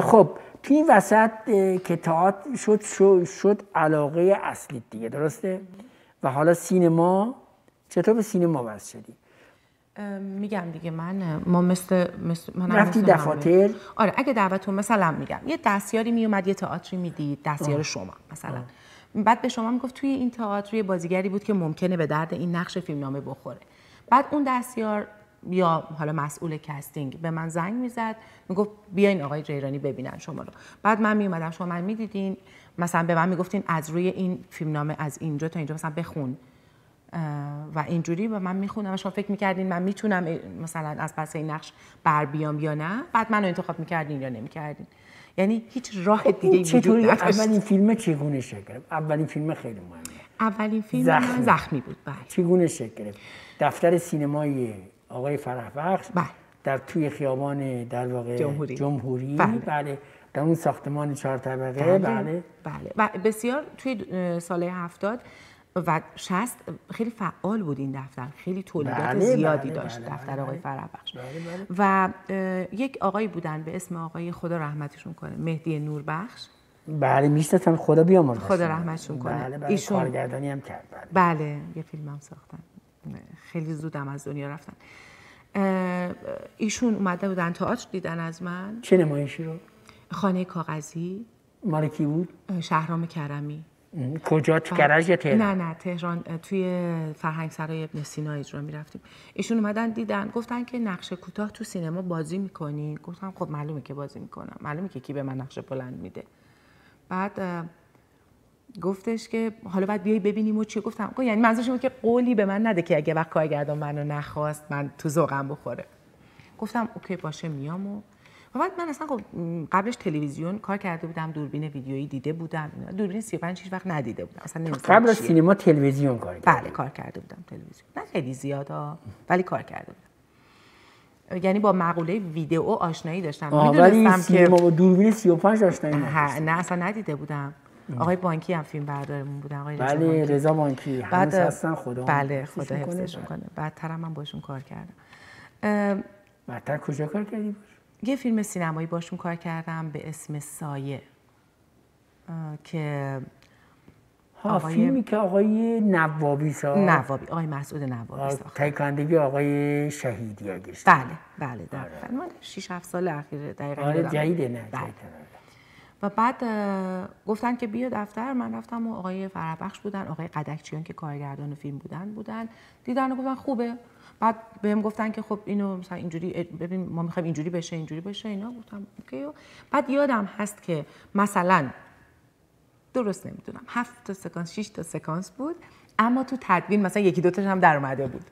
خب توی این وسط که تئاتر شد, شد علاقه اصلی دیگه درسته و حالا سینما چطور به سینما وز شدی میگم دیگه من ما مثل, من رفتی دفاتر آره اگه دعوتون مثلا میگم یه دستیاری میومد یه تئاتری میدید دستیار شما مثلا بعد به شما میگفت توی این تئاتر بازیگری بود که ممکنه به درد این نقش فیلمنامه بخوره بعد اون دستیار یا حالا مسئول کستینگ به من زنگ میزد میگفت بیاین آقای جیرانی ببینن شما رو بعد من میومدم شما من میدیدین مثلا به من میگفتین از روی این فیلمنامه از اینجا تا اینجا مثلا بخون و اینجوری به من میخونم و شما فکر میکردین من میتونم مثلا از پس این نقش بر بیام یا نه بعد منو انتخاب میکردین یا نمیکردین یعنی هیچ راه خب دیگه چطوری اولین فیلم چگونه شکل اولین فیلم خیلی مهمه اولین فیلم زخمی, بود بعد بله. چگونه شکل دفتر سینمای آقای فرح بخش بله. در توی خیابان در واقع جمهوری, بله. بله. در اون ساختمان چهار طبقه بله. بله. بله. و بسیار توی سال هفتاد و شست خیلی فعال بود این دفتر خیلی تولیدات زیادی داشت بله، دفتر آقای فرابخش و یک آقای بودن به اسم آقای خدا رحمتشون کنه مهدی نوربخش بله میشناسم خدا بیامرزه خدا رحمتشون کنه ایشون کارگردانی هم کرد بله یه فیلم هم ساختن خیلی زودم از دنیا رفتن ایشون اومده بودن تئاتر دیدن از من چه نمایشی رو خانه کاغذی مال کی بود شهرام کرمی کجا تو کرج یا تهران نه نه تهران توی فرهنگ سرای ابن سینا اجرا میرفتیم ایشون اومدن دیدن گفتن که نقش کوتاه تو سینما بازی میکنین گفتم خب معلومه که بازی میکنم معلومه که کی به من نقش بلند میده بعد گفتش که حالا باید بیای ببینیم و چی گفتم یعنی منظورش بود که قولی به من نده که اگه وقت کارگردان منو نخواست من تو ذوقم بخوره گفتم اوکی باشه میام و بعد من اصلا خب قبلش تلویزیون کار کرده بودم دوربین ویدیویی دیده بودم دوربین 35 هیچ وقت ندیده بودم اصلا قبل از سینما تلویزیون کار کرده بله کار کرده بودم تلویزیون نه خیلی زیادا ولی کار کرده بودم یعنی با مقوله ویدئو آشنایی داشتم میدونستم که با دوربین 35 آشنایی نه اصلا ندیده بودم آقای بانکی هم فیلم بردارمون بودن آقای رضا بله رضا بانکی بعد هستن خدا بله خدا حفظشون کنه بعدتر بله. هم من باشون کار کردم بعدتر کجا کار کردی یه فیلم سینمایی باشون کار کردم به اسم سایه که ها فیلمی که آقای نوابی ساخت نوابی آقای مسعود نوابی ساخت تکاندگی آقای شهیدی اگه بله بله در آره. من 6 7 سال اخیر دقیقاً آره جدید نه بله. بعد گفتن که بیا دفتر من رفتم و آقای فرابخش بودن آقای قدکچیان که کارگردان فیلم بودن بودن دیدن و گفتن خوبه بعد بهم گفتن که خب اینو مثلا اینجوری ببین ما میخوایم اینجوری بشه اینجوری بشه اینا گفتم اوکی بعد یادم هست که مثلا درست نمیدونم هفت تا سکانس شش تا سکانس بود اما تو تدوین مثلا یکی دو تاش هم در اومده بود